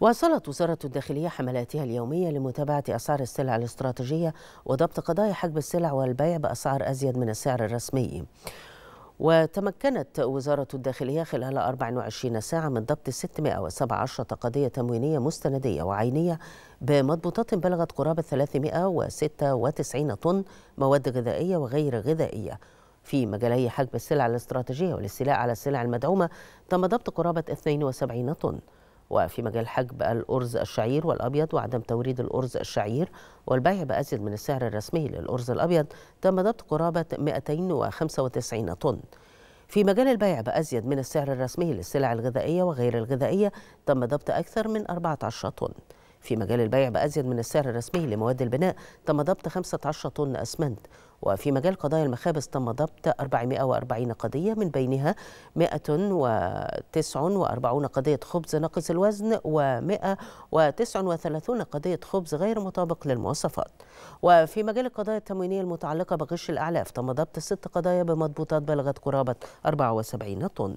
واصلت وزارة الداخلية حملاتها اليومية لمتابعة أسعار السلع الاستراتيجية وضبط قضايا حجب السلع والبيع بأسعار أزيد من السعر الرسمي وتمكنت وزارة الداخلية خلال 24 ساعة من ضبط 617 قضية تموينية مستندية وعينية بمضبوطات بلغت قرابة 396 طن مواد غذائية وغير غذائية في مجالي حجب السلع الاستراتيجية والاستيلاء على السلع المدعومة تم ضبط قرابة 72 طن وفي مجال حجب الأرز الشعير والأبيض وعدم توريد الأرز الشعير والبيع بأزيد من السعر الرسمي للأرز الأبيض تم ضبط قرابة 295 طن في مجال البيع بأزيد من السعر الرسمي للسلع الغذائية وغير الغذائية تم ضبط أكثر من 14 طن في مجال البيع بأزيد من السعر الرسمي لمواد البناء تم ضبط 15 طن أسمنت وفي مجال قضايا المخابز تم ضبط 440 قضية من بينها 149 قضية خبز ناقص الوزن و139 قضية خبز غير مطابق للمواصفات وفي مجال القضايا التموينية المتعلقة بغش الأعلاف تم ضبط ست قضايا بمضبوطات بلغت قرابة 74 طن